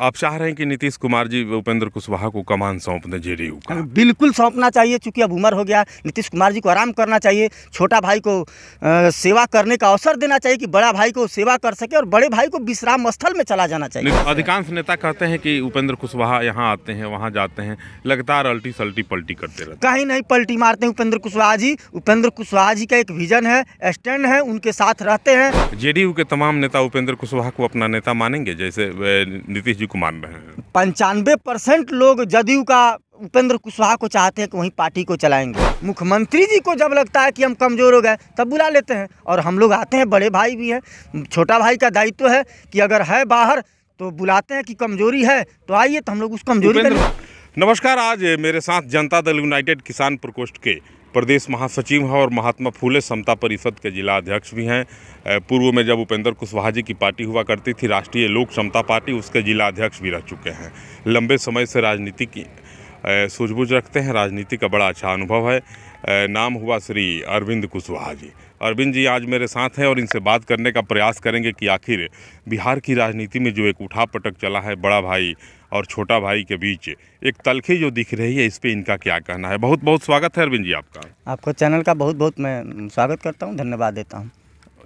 आप चाह रहे हैं कि नीतीश कुमार जी उपेंद्र कुशवाहा को कमान सौंप दें जेडीयू का हाँ, बिल्कुल सौंपना चाहिए चूँकि अब उम्र हो गया नीतीश कुमार जी को आराम करना चाहिए छोटा भाई को आ, सेवा करने का अवसर देना चाहिए कि बड़ा भाई को सेवा कर सके और बड़े भाई को विश्राम स्थल में चला जाना चाहिए अधिकांश नेता कहते हैं कि उपेंद्र कुशवाहा यहाँ आते हैं वहाँ जाते हैं लगातार अल्टी सल्टी पल्टी करते रहते कहीं नहीं पल्टी मारते हैं उपेंद्र कुशवाहा जी उपेंद्र कुशवाहा जी का एक विजन है स्टैंड है उनके साथ रहते हैं जेडीयू के तमाम नेता उपेंद्र कुशवाहा को अपना नेता मानेंगे जैसे नीतीश जी को मान रहे हैं पंचानवे परसेंट लोग जदयू का उपेंद्र कुशवाहा को चाहते हैं कि वहीं पार्टी को चलाएंगे मुख्यमंत्री जी को जब लगता है कि हम कमज़ोर हो गए तब बुला लेते हैं और हम लोग आते हैं बड़े भाई भी हैं छोटा भाई का दायित्व तो है कि अगर है बाहर तो बुलाते हैं कि कमज़ोरी है तो आइए तो हम लोग उस कमज़ोरी नमस्कार आज मेरे साथ जनता दल यूनाइटेड किसान प्रकोष्ठ के प्रदेश महासचिव हैं और महात्मा फूले समता परिषद के जिला अध्यक्ष भी हैं पूर्व में जब उपेंद्र कुशवाहा जी की पार्टी हुआ करती थी राष्ट्रीय लोक समता पार्टी उसके जिला अध्यक्ष भी रह चुके हैं लंबे समय से राजनीति की सूझबूझ रखते हैं राजनीति का बड़ा अच्छा अनुभव है नाम हुआ श्री अरविंद कुशवाहा जी अरविंद जी आज मेरे साथ हैं और इनसे बात करने का प्रयास करेंगे कि आखिर बिहार की राजनीति में जो एक उठा पटक चला है बड़ा भाई और छोटा भाई के बीच एक तलखी जो दिख रही है इस पर इनका क्या कहना है बहुत बहुत स्वागत है अरविंद जी आपका आपको चैनल का बहुत बहुत मैं स्वागत करता हूँ धन्यवाद देता हूँ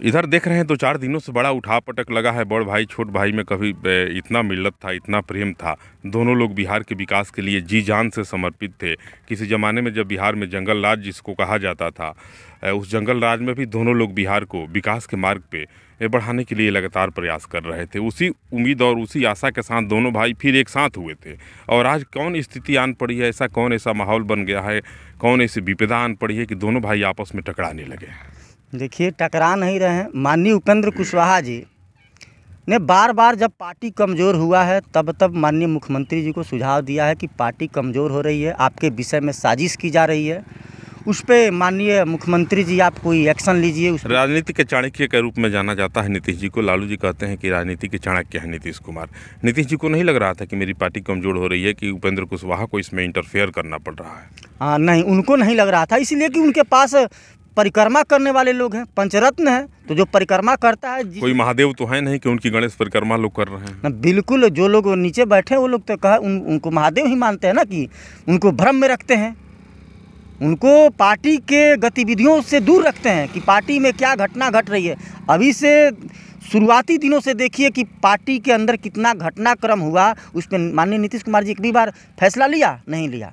इधर देख रहे हैं दो तो चार दिनों से बड़ा उठा पटक लगा है बड़ भाई छोट भाई में कभी इतना मिलत था इतना प्रेम था दोनों लोग बिहार के विकास के लिए जी जान से समर्पित थे किसी ज़माने में जब बिहार में जंगल राज जिसको कहा जाता था उस जंगल राज में भी दोनों लोग बिहार को विकास के मार्ग पे बढ़ाने के लिए लगातार प्रयास कर रहे थे उसी उम्मीद और उसी आशा के साथ दोनों भाई फिर एक साथ हुए थे और आज कौन स्थिति आन पड़ी है ऐसा कौन ऐसा माहौल बन गया है कौन ऐसी विपदा आन पड़ी है कि दोनों भाई आपस में टकराने लगे देखिए टकरा नहीं रहे माननीय उपेंद्र कुशवाहा जी ने बार बार जब पार्टी कमज़ोर हुआ है तब तब माननीय मुख्यमंत्री जी को सुझाव दिया है कि पार्टी कमज़ोर हो रही है आपके विषय में साजिश की जा रही है उस पर माननीय मुख्यमंत्री जी आप कोई एक्शन लीजिए उस राजनीति के चाणक्य के रूप में जाना जाता है नीतीश जी को लालू जी कहते हैं कि राजनीति के चाणक्य है नीतीश कुमार नीतीश जी को नहीं लग रहा था कि मेरी पार्टी कमजोर हो रही है कि उपेंद्र कुशवाहा को इसमें इंटरफेयर करना पड़ रहा है हाँ नहीं उनको नहीं लग रहा था इसलिए कि उनके पास परिक्रमा करने वाले लोग हैं पंचरत्न है तो जो परिक्रमा करता है कोई महादेव तो है नहीं कि उनकी गणेश परिक्रमा लोग कर रहे हैं ना बिल्कुल जो लोग नीचे बैठे हैं वो लोग तो कहा उन, उनको महादेव ही मानते हैं ना कि उनको भ्रम में रखते हैं उनको पार्टी के गतिविधियों से दूर रखते हैं कि पार्टी में क्या घटना घट रही है अभी से शुरुआती दिनों से देखिए कि पार्टी के अंदर कितना घटनाक्रम हुआ उस पर माननीय नीतीश कुमार जी एक भी बार फैसला लिया नहीं लिया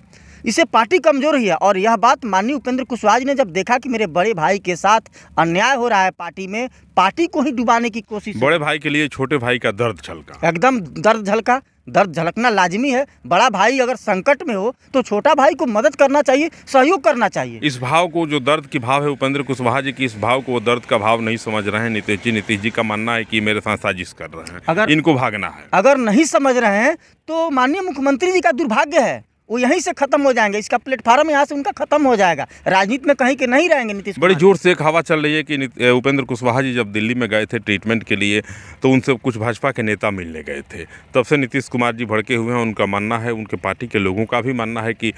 इससे पार्टी कमजोर ही है और यह बात माननीय उपेंद्र कुशवाहा ने जब देखा कि मेरे बड़े भाई के साथ अन्याय हो रहा है पार्टी में पार्टी को ही डुबाने की कोशिश बड़े भाई के लिए छोटे भाई का दर्द झलका एकदम दर्द झलका दर्द झलकना लाजमी है बड़ा भाई अगर संकट में हो तो छोटा भाई को मदद करना चाहिए सहयोग करना चाहिए इस भाव को जो दर्द की भाव है उपेंद्र कुशवाहा जी की इस भाव को वो दर्द का भाव नहीं समझ रहे हैं नीतीश जी नीतीश जी का मानना है कि मेरे साथ साजिश कर रहे हैं अगर इनको भागना है अगर नहीं समझ रहे हैं तो माननीय मुख्यमंत्री जी का दुर्भाग्य है वो यहीं से खत्म हो जाएंगे इसका प्लेटफार्म यहाँ से उनका खत्म हो जाएगा राजनीति में कहीं के नहीं रहेंगे नीतीश बड़ी जोर से एक हवा चल रही है कि उपेंद्र कुशवाहा जी जब दिल्ली में गए थे ट्रीटमेंट के लिए तो उनसे कुछ भाजपा के नेता मिलने गए थे तब से नीतीश कुमार जी भड़के हुए हैं उनका मानना है उनके पार्टी के लोगों का भी मानना है कि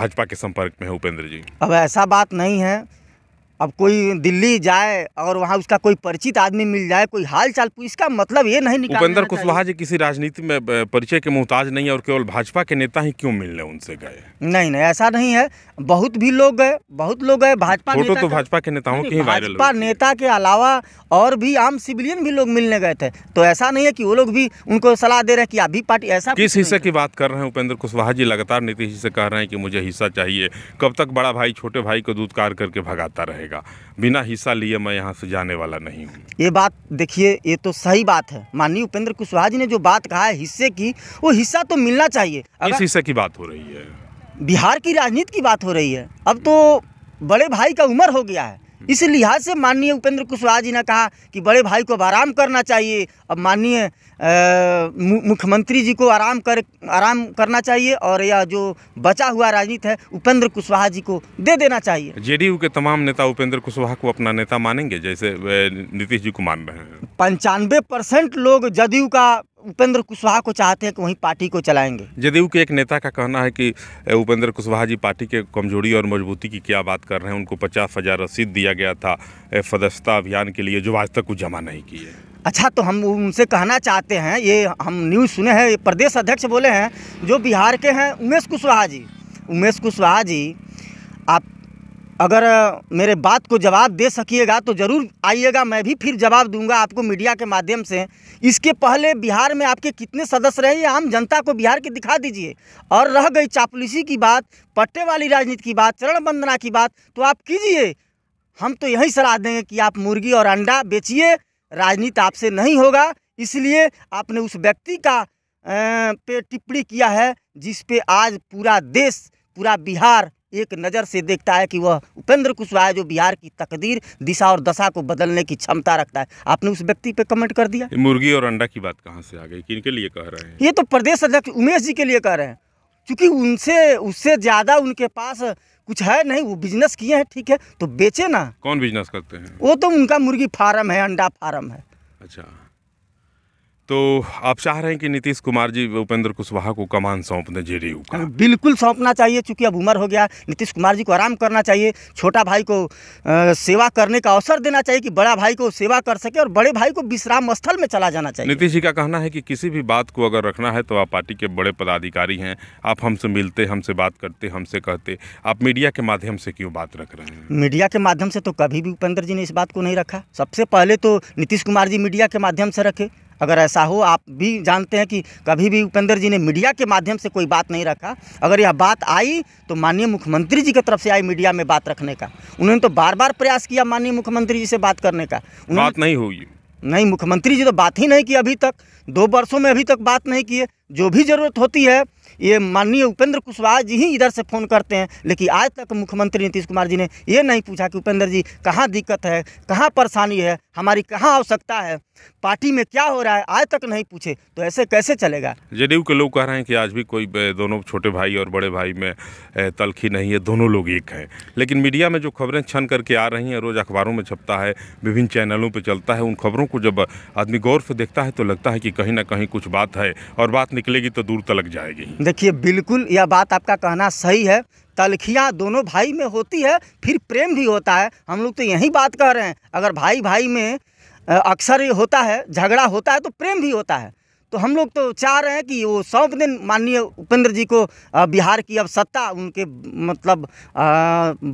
भाजपा के संपर्क में है उपेंद्र जी अब ऐसा बात नहीं है अब कोई दिल्ली जाए और वहाँ उसका कोई परिचित आदमी मिल जाए कोई हाल चाल इसका मतलब ये नहीं निकल उपेंद्र कुशवाहा जी किसी राजनीति में परिचय के मोहताज नहीं है और केवल भाजपा के नेता ही क्यों मिलने उनसे गए नहीं नहीं ऐसा नहीं है बहुत भी लोग गए बहुत लोग गए भाजपा फोटो तो भाजपा के नेताओं की भाजपा नेता के अलावा और भी आम सिविलियन भी लोग मिलने गए थे तो ऐसा नहीं है कि वो लोग भी उनको सलाह दे रहे हैं कि अभी पार्टी ऐसा किस हिस्से की बात कर रहे हैं उपेंद्र कुशवाहा जी लगातार नीतीश जी से कह रहे हैं कि मुझे हिस्सा चाहिए कब तक बड़ा भाई छोटे भाई को दूध कार करके भगाता रहेगा रहेगा बिना हिस्सा लिए मैं यहाँ से जाने वाला नहीं हूँ ये बात देखिए ये तो सही बात है माननीय उपेंद्र कुशवाहा जी ने जो बात कहा है हिस्से की वो हिस्सा तो मिलना चाहिए अगर... इस हिस्से की बात हो रही है बिहार की राजनीति की बात हो रही है अब तो बड़े भाई का उम्र हो गया है हम्म। इस लिहाज से माननीय उपेंद्र कुशवाहा जी ने कहा कि बड़े भाई को अब आराम करना चाहिए अब माननीय मुख्यमंत्री जी को आराम कर आराम करना चाहिए और यह जो बचा हुआ राजनीति है उपेंद्र कुशवाहा जी को दे देना चाहिए जेडीयू के तमाम नेता उपेंद्र कुशवाहा को अपना नेता मानेंगे जैसे नीतीश जी को मान रहे हैं पंचानवे परसेंट लोग जदयू का उपेंद्र कुशवाहा को चाहते हैं कि वहीं पार्टी को चलाएंगे जदयू के एक नेता का कहना है कि उपेंद्र कुशवाहा जी पार्टी के कमजोरी और मजबूती की क्या बात कर रहे हैं उनको पचास हज़ार रसीद दिया गया था सदस्यता अभियान के लिए जो आज तक कुछ जमा नहीं की है अच्छा तो हम उनसे कहना चाहते हैं ये हम न्यूज़ सुने हैं प्रदेश अध्यक्ष बोले हैं जो बिहार के हैं उमेश कुशवाहा जी उमेश कुशवाहा जी अगर मेरे बात को जवाब दे सकिएगा तो ज़रूर आइएगा मैं भी फिर जवाब दूंगा आपको मीडिया के माध्यम से इसके पहले बिहार में आपके कितने सदस्य रहे आम जनता को बिहार के दिखा दीजिए और रह गई चापलूसी की बात पट्टे वाली राजनीति की बात चरण वंदना की बात तो आप कीजिए हम तो यही सलाह देंगे कि आप मुर्गी और अंडा बेचिए राजनीति आपसे नहीं होगा इसलिए आपने उस व्यक्ति का पे टिप्पणी किया है जिसपे आज पूरा देश पूरा बिहार एक नज़र से देखता है कि वह उपेंद्र कुशवाहा जो बिहार की तकदीर दिशा और दशा को बदलने की क्षमता रखता है आपने उस व्यक्ति पे कमेंट कर दिया मुर्गी और अंडा की बात कहाँ से आ गई किन के लिए कह रहे हैं ये तो प्रदेश अध्यक्ष उमेश जी के लिए कह रहे हैं क्योंकि उनसे उससे ज़्यादा उनके पास कुछ है नहीं वो बिजनेस किए हैं ठीक है तो बेचे ना कौन बिजनेस करते हैं वो तो उनका मुर्गी फार्म है अंडा फार्म है अच्छा तो आप चाह रहे हैं कि नीतीश कुमार जी उपेंद्र कुशवाहा को कमान सौंप दें जेडीयू का बिल्कुल सौंपना चाहिए चूंकि अब उम्र हो गया नीतीश कुमार जी को आराम करना चाहिए छोटा भाई को आ, सेवा करने का अवसर देना चाहिए कि बड़ा भाई को सेवा कर सके और बड़े भाई को विश्राम स्थल में चला जाना चाहिए नीतीश जी का कहना है कि किसी भी बात को अगर रखना है तो आप पार्टी के बड़े पदाधिकारी हैं आप हमसे मिलते हमसे बात करते हमसे कहते आप मीडिया के माध्यम से क्यों बात रख रहे हैं मीडिया के माध्यम से तो कभी भी उपेंद्र जी ने इस बात को नहीं रखा सबसे पहले तो नीतीश कुमार जी मीडिया के माध्यम से रखे अगर ऐसा हो आप भी जानते हैं कि कभी भी उपेंद्र जी ने मीडिया के माध्यम से कोई बात नहीं रखा अगर यह बात आई तो माननीय मुख्यमंत्री जी की तरफ से आई मीडिया में बात रखने का उन्होंने तो बार बार प्रयास किया माननीय मुख्यमंत्री जी से बात करने का बात नहीं हुई नहीं मुख्यमंत्री जी तो बात ही नहीं की अभी तक दो वर्षों में अभी तक बात नहीं की है जो भी ज़रूरत होती है ये माननीय उपेंद्र कुशवाहा जी ही इधर से फ़ोन करते हैं लेकिन आज तक मुख्यमंत्री नीतीश कुमार जी ने ये नहीं पूछा कि उपेंद्र जी कहाँ दिक्कत है कहाँ परेशानी है हमारी कहाँ आवश्यकता है पार्टी में क्या हो रहा है आज तक नहीं पूछे तो ऐसे कैसे चलेगा जेडीयू के लोग कह रहे हैं कि आज भी कोई दोनों छोटे भाई और बड़े भाई में तलखी नहीं है दोनों लोग एक हैं लेकिन मीडिया में जो खबरें छन करके आ रही हैं रोज़ अखबारों में छपता है विभिन्न चैनलों पर चलता है उन खबरों को जब आदमी गौर से देखता है तो लगता है कि कहीं ना कहीं कुछ बात है और बात निकलेगी तो दूर तलक जाएगी देखिए बिल्कुल यह बात आपका कहना सही है तलखियाँ दोनों भाई में होती है फिर प्रेम भी होता है हम लोग तो यही बात कह रहे हैं अगर भाई भाई में अक्सर ये होता है झगड़ा होता है तो प्रेम भी होता है तो हम लोग तो चाह रहे हैं कि वो सौंप दिन माननीय उपेंद्र जी को बिहार की अब सत्ता उनके मतलब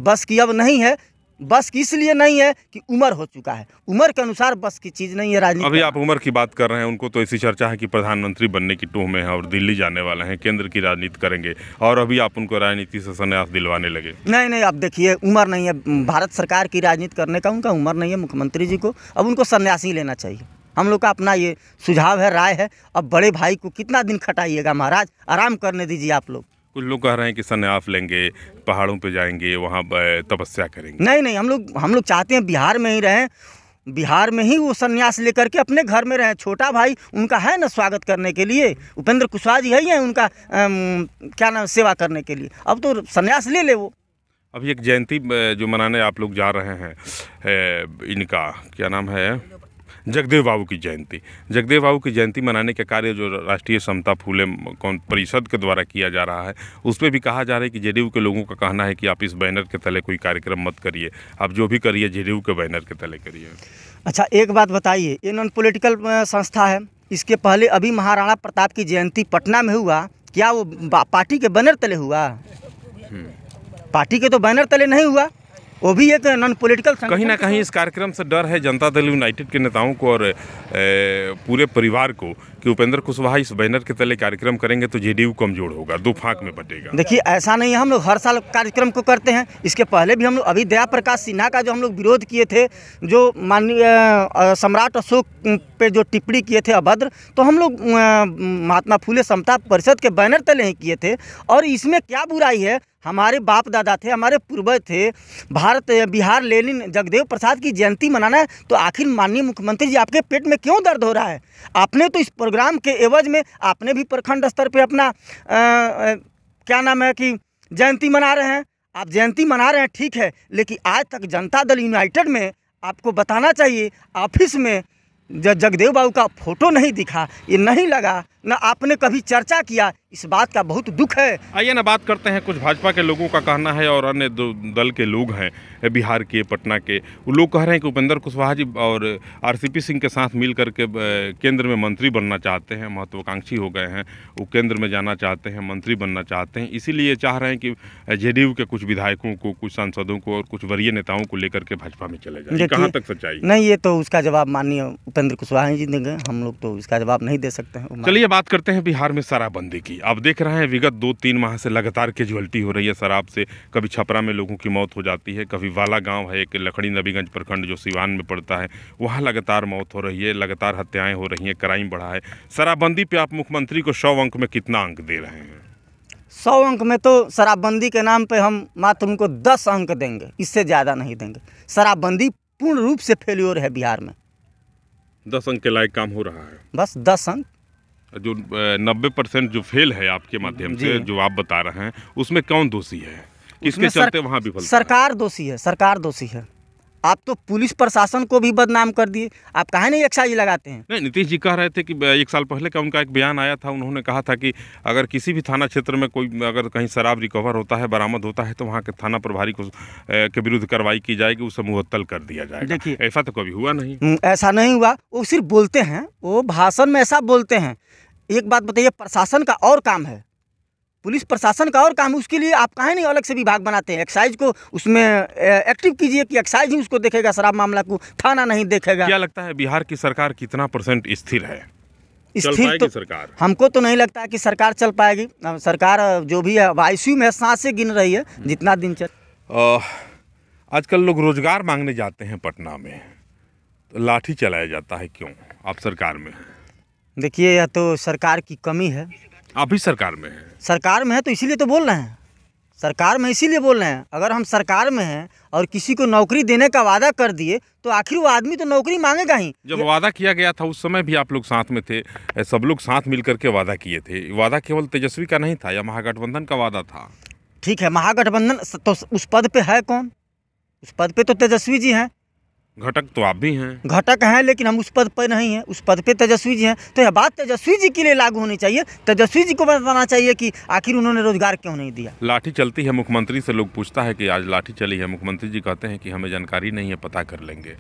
बस की अब नहीं है बस इसलिए नहीं है कि उम्र हो चुका है उम्र के अनुसार बस की चीज़ नहीं है राजनीति अभी आप उम्र की बात कर रहे हैं उनको तो ऐसी चर्चा है कि प्रधानमंत्री बनने की टूह में है और दिल्ली जाने वाले हैं केंद्र की राजनीति करेंगे और अभी आप उनको राजनीति से संन्यास दिलवाने लगे नहीं नहीं आप देखिए उम्र नहीं है भारत सरकार की राजनीति करने का उनका उम्र नहीं है मुख्यमंत्री जी को अब उनको ही लेना चाहिए हम लोग का अपना ये सुझाव है राय है अब बड़े भाई को कितना दिन खटाइएगा महाराज आराम करने दीजिए आप लोग कुछ लोग कह रहे हैं कि सन्यास लेंगे पहाड़ों पे जाएंगे वहाँ तपस्या करेंगे नहीं नहीं हम लोग हम लोग चाहते हैं बिहार में ही रहें बिहार में ही वो सन्यास लेकर के अपने घर में रहें छोटा भाई उनका है ना स्वागत करने के लिए उपेंद्र कुशवाहा जी है ही है उनका आम, क्या नाम सेवा करने के लिए अब तो सन्यास ले ले वो अभी एक जयंती जो मनाने आप लोग जा रहे हैं इनका क्या नाम है जगदेव बाबू की जयंती जगदेव बाबू की जयंती मनाने का कार्य जो राष्ट्रीय समता फूले कौन परिषद के द्वारा किया जा रहा है उस पर भी कहा जा रहा है कि जेडीयू के लोगों का कहना है कि आप इस बैनर के तले कोई कार्यक्रम मत करिए आप जो भी करिए जेडीयू के बैनर के तले करिए अच्छा एक बात बताइए ये नॉन पोलिटिकल संस्था है इसके पहले अभी महाराणा प्रताप की जयंती पटना में हुआ क्या वो पार्टी के बैनर तले हुआ हम्म। पार्टी के तो बैनर तले नहीं हुआ वो भी एक नॉन पॉलिटिकल कहीं ना तो कहीं इस कार्यक्रम से डर है जनता दल यूनाइटेड के नेताओं को और पूरे परिवार को कि उपेंद्र कुशवाहा इस बैनर के तले कार्यक्रम करेंगे तो जेडीयू कमजोर होगा दो फाक में बटेगा देखिए ऐसा नहीं है हम लोग हर साल कार्यक्रम को करते हैं इसके पहले भी हम लोग अभी दया प्रकाश सिन्हा का जो हम लोग विरोध किए थे जो माननीय सम्राट अशोक पे जो टिप्पणी किए थे अभद्र तो हम लोग महात्मा फूले समता परिषद के बैनर तले ही किए थे और इसमें क्या बुराई है हमारे बाप दादा थे हमारे पूर्वज थे भारत बिहार लेनिन जगदेव प्रसाद की जयंती मनाना है तो आखिर माननीय मुख्यमंत्री जी आपके पेट में क्यों दर्द हो रहा है आपने तो इस प्रोग्राम के एवज में आपने भी प्रखंड स्तर पर अपना आ, आ, क्या नाम है कि जयंती मना रहे हैं आप जयंती मना रहे हैं ठीक है लेकिन आज तक जनता दल यूनाइटेड में आपको बताना चाहिए ऑफिस में जगदेव बाबू का फोटो नहीं दिखा ये नहीं लगा ना आपने कभी चर्चा किया इस बात का बहुत दुख है आइए ना बात करते हैं कुछ भाजपा के लोगों का कहना है और अन्य दल के लोग हैं बिहार के पटना के वो लोग कह रहे हैं कि उपेंद्र कुशवाहा जी और आरसीपी सिंह के साथ मिल करके केंद्र में मंत्री बनना चाहते हैं महत्वाकांक्षी हो गए हैं वो केंद्र में जाना चाहते हैं मंत्री बनना चाहते हैं इसीलिए चाह रहे हैं कि जे के कुछ विधायकों को कुछ सांसदों को और कुछ वरीय नेताओं को लेकर के भाजपा में चले जाए कहाँ तक सच्चाई नहीं ये तो उसका जवाब माननीय उपेंद्र कुशवाहा जी देंगे हम लोग तो इसका जवाब नहीं दे सकते हैं चलिए बात करते हैं बिहार में साराबंदी की आप देख रहे हैं विगत दो तीन माह से लगातार केजुअल्टी हो रही है शराब से कभी छपरा में लोगों की मौत हो जाती है कभी वाला गांव है एक लखड़ी नबीगंज प्रखंड जो सिवान में पड़ता है वहाँ लगातार मौत हो रही है लगातार हत्याएं हो रही हैं क्राइम बढ़ा है शराबबंदी पे आप मुख्यमंत्री को सौ अंक में कितना अंक दे रहे हैं सौ अंक में तो शराबबंदी के नाम पर हम मात्र उनको दस अंक देंगे इससे ज़्यादा नहीं देंगे शराबबंदी पूर्ण रूप से फेल्योर है बिहार में दस अंक के लायक काम हो रहा है बस दस अंक जो नब्बे परसेंट जो फेल है आपके माध्यम से जो आप बता रहे हैं उसमें कौन दोषी है किसके चलते वहाँ भी सरकार दोषी है सरकार दोषी है आप तो पुलिस प्रशासन को भी बदनाम कर दिए आप कहा नहीं एक्साइज लगाते हैं नहीं नीतीश जी कह रहे थे कि एक साल पहले का उनका एक बयान आया था उन्होंने कहा था कि अगर किसी भी थाना क्षेत्र में कोई अगर कहीं शराब रिकवर होता है बरामद होता है तो वहाँ के थाना प्रभारी को के विरुद्ध कार्रवाई की जाएगी उसे मुहत्तल कर दिया जाएगा देखिए ऐसा तो कभी हुआ नहीं हम्म, ऐसा नहीं हुआ वो सिर्फ बोलते हैं वो भाषण में ऐसा बोलते हैं एक बात बताइए प्रशासन का और काम है पुलिस प्रशासन का और काम उसके लिए आप कहा नहीं अलग से विभाग बनाते हैं एक्साइज को उसमें एक्टिव कीजिए कि एक्साइज ही उसको देखेगा शराब मामला को थाना नहीं देखेगा क्या लगता है बिहार की सरकार कितना परसेंट स्थिर है स्थिर तो सरकार हमको तो नहीं लगता है कि सरकार चल पाएगी सरकार जो भी है वायु में सांसें गिन रही है हम्म। जितना दिन चल आजकल लोग रोजगार मांगने जाते हैं पटना में तो लाठी चलाया जाता है क्यों आप सरकार में देखिए यह तो सरकार की कमी है आप भी सरकार में है सरकार में है तो इसीलिए तो बोल रहे हैं सरकार में इसीलिए बोल रहे हैं अगर हम सरकार में हैं और किसी को नौकरी देने का वादा कर दिए तो आखिर वो आदमी तो नौकरी मांगेगा ही जब वादा किया गया था उस समय भी आप लोग साथ में थे सब लोग साथ मिल करके वादा किए थे वादा केवल तेजस्वी का नहीं था या महागठबंधन का वादा था ठीक है महागठबंधन तो उस पद पे है कौन उस पद पे तो तेजस्वी जी हैं घटक तो आप भी हैं घटक हैं लेकिन हम उस पद पर नहीं हैं उस पद पे तेजस्वी जी हैं तो यह बात तेजस्वी जी के लिए लागू होनी चाहिए तेजस्वी जी को बताना चाहिए कि आखिर उन्होंने रोजगार क्यों नहीं दिया लाठी चलती है मुख्यमंत्री से लोग पूछता है कि आज लाठी चली है मुख्यमंत्री जी कहते हैं कि हमें जानकारी नहीं है पता कर लेंगे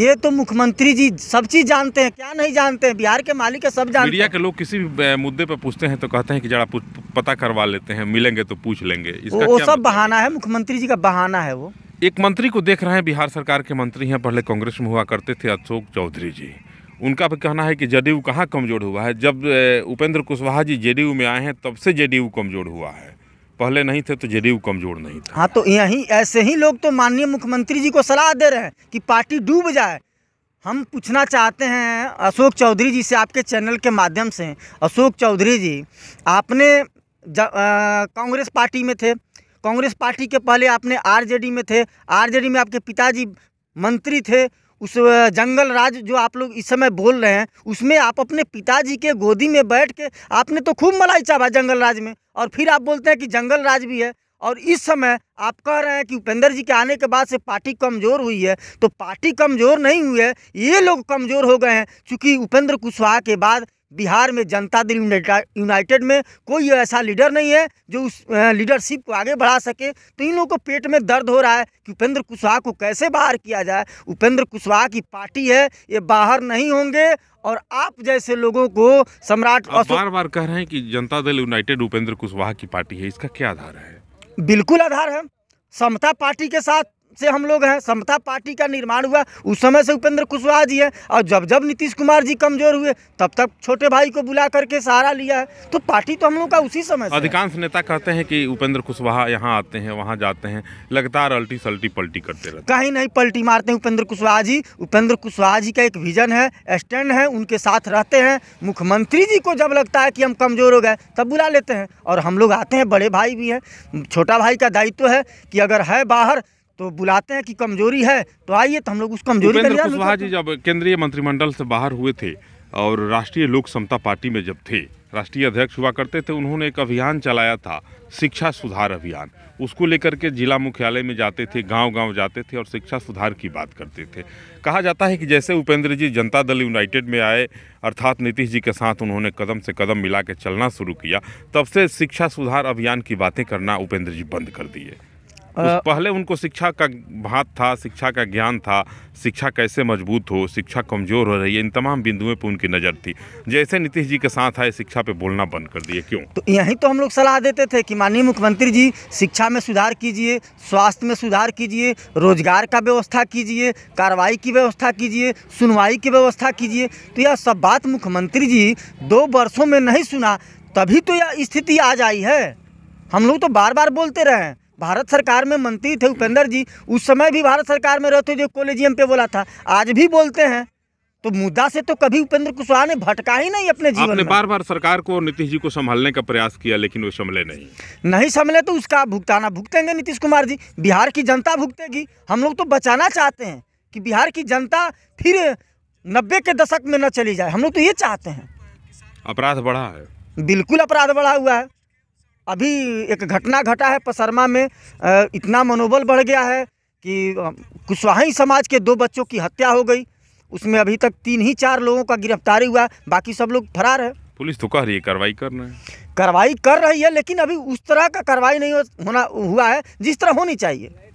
ये तो मुख्यमंत्री जी सब चीज जानते हैं क्या नहीं जानते हैं बिहार के मालिक है सब जानते हैं के लोग किसी भी मुद्दे पर पूछते हैं तो कहते हैं कि जरा पता करवा लेते हैं मिलेंगे तो पूछ लेंगे इसका वो सब मतलब बहाना है मुख्यमंत्री जी का बहाना है वो एक मंत्री को देख रहे हैं बिहार सरकार के मंत्री हैं पहले कांग्रेस में हुआ करते थे अशोक चौधरी जी उनका भी कहना है कि जदयू कहाँ कमज़ोर हुआ है जब उपेंद्र कुशवाहा जी जेडीयू में आए हैं तब से जेडीयू कमज़ोर हुआ है पहले नहीं थे तो जेडीयू कमज़ोर नहीं था हाँ तो यहीं ऐसे ही लोग तो माननीय मुख्यमंत्री जी को सलाह दे रहे हैं कि पार्टी डूब जाए हम पूछना चाहते हैं अशोक चौधरी जी से आपके चैनल के माध्यम से अशोक चौधरी जी आपने कांग्रेस पार्टी में थे कांग्रेस पार्टी के पहले आपने आरजेडी में थे आरजेडी में आपके पिताजी मंत्री थे उस जंगल राज जो आप लोग इस समय बोल रहे हैं उसमें आप अपने पिताजी के गोदी में बैठ के आपने तो खूब मलाई चाबा जंगल राज में और फिर आप बोलते हैं कि जंगल राज भी है और इस समय आप कह रहे हैं कि उपेंद्र जी के आने के बाद से पार्टी कमज़ोर हुई है तो पार्टी कमज़ोर नहीं हुई है ये लोग कमज़ोर हो गए हैं क्योंकि उपेंद्र कुशवाहा के बाद बिहार में जनता दल यूनाइटेड में कोई ऐसा लीडर नहीं है जो उस लीडरशिप को आगे बढ़ा सके तो इन लोगों को पेट में दर्द हो रहा है कि उपेंद्र कुशवाहा को कैसे बाहर किया जाए उपेंद्र कुशवाहा की पार्टी है ये बाहर नहीं होंगे और आप जैसे लोगों को सम्राट बार बार कह रहे हैं कि जनता दल यूनाइटेड उपेंद्र कुशवाहा की पार्टी है इसका क्या आधार है बिल्कुल आधार है समता पार्टी के साथ से हम लोग हैं समता पार्टी का निर्माण हुआ उस समय से उपेंद्र कुशवाहा जी हैं और जब जब नीतीश कुमार जी कमजोर हुए तब तक छोटे भाई को बुला करके सहारा लिया है तो पार्टी तो हम लोग का उसी समय अधिकांश नेता कहते हैं कि उपेंद्र कुशवाहा यहाँ आते हैं वहाँ जाते हैं लगातार अल्टी सल्टी पल्टी करते रहते कहीं नहीं पल्टी मारते हैं उपेंद्र कुशवाहा जी उपेंद्र कुशवाहा जी का एक विजन है स्टैंड है उनके साथ रहते हैं मुख्यमंत्री जी को जब लगता है कि हम कमजोर हो गए तब बुला लेते हैं और हम लोग आते हैं बड़े भाई भी हैं छोटा भाई का दायित्व है कि अगर है बाहर तो बुलाते हैं कि कमजोरी है तो आइए तो हम लोग उस कमजोरी कुशवाहा जी जब केंद्रीय मंत्रिमंडल से बाहर हुए थे और राष्ट्रीय लोक समता पार्टी में जब थे राष्ट्रीय अध्यक्ष हुआ करते थे उन्होंने एक अभियान चलाया था शिक्षा सुधार अभियान उसको लेकर के जिला मुख्यालय में जाते थे गांव गांव जाते थे और शिक्षा सुधार की बात करते थे कहा जाता है कि जैसे उपेंद्र जी जनता दल यूनाइटेड में आए अर्थात नीतीश जी के साथ उन्होंने कदम से कदम मिला के चलना शुरू किया तब से शिक्षा सुधार अभियान की बातें करना उपेंद्र जी बंद कर दिए उस पहले उनको शिक्षा का भात था शिक्षा का ज्ञान था शिक्षा कैसे मजबूत हो शिक्षा कमज़ोर हो रही है इन तमाम बिंदुओं पर उनकी नज़र थी जैसे नीतीश जी के साथ आए शिक्षा पे बोलना बंद कर दिए क्यों तो यहीं तो हम लोग सलाह देते थे कि माननीय मुख्यमंत्री जी शिक्षा में सुधार कीजिए स्वास्थ्य में सुधार कीजिए रोजगार का व्यवस्था कीजिए कार्रवाई की व्यवस्था कीजिए सुनवाई की व्यवस्था कीजिए तो यह सब बात मुख्यमंत्री जी दो वर्षों में नहीं सुना तभी तो यह स्थिति आ जाई है हम लोग तो बार बार बोलते रहे हैं भारत सरकार में मंत्री थे उपेंद्र जी उस समय भी भारत सरकार में रहते जो कॉलेजियम पे बोला था आज भी बोलते हैं तो मुद्दा से तो कभी उपेंद्र कुशवाहा ने भटका ही नहीं अपने जीवन आपने में। बार बार सरकार को नीतीश जी को संभालने का प्रयास किया लेकिन वो संभले नहीं नहीं संभले तो उसका भुगताना भुगतेंगे नीतीश कुमार जी बिहार की जनता भुगतेगी हम लोग तो बचाना चाहते हैं कि बिहार की जनता फिर नब्बे के दशक में न चली जाए हम लोग तो ये चाहते हैं अपराध बढ़ा है बिल्कुल अपराध बढ़ा हुआ है अभी एक घटना घटा है पसरमा में इतना मनोबल बढ़ गया है कि कुशवाही समाज के दो बच्चों की हत्या हो गई उसमें अभी तक तीन ही चार लोगों का गिरफ्तारी हुआ बाकी सब लोग फरार है पुलिस तो कह रही है कार्रवाई करना है कार्रवाई कर रही है लेकिन अभी उस तरह का कार्रवाई नहीं होना हुआ है जिस तरह होनी चाहिए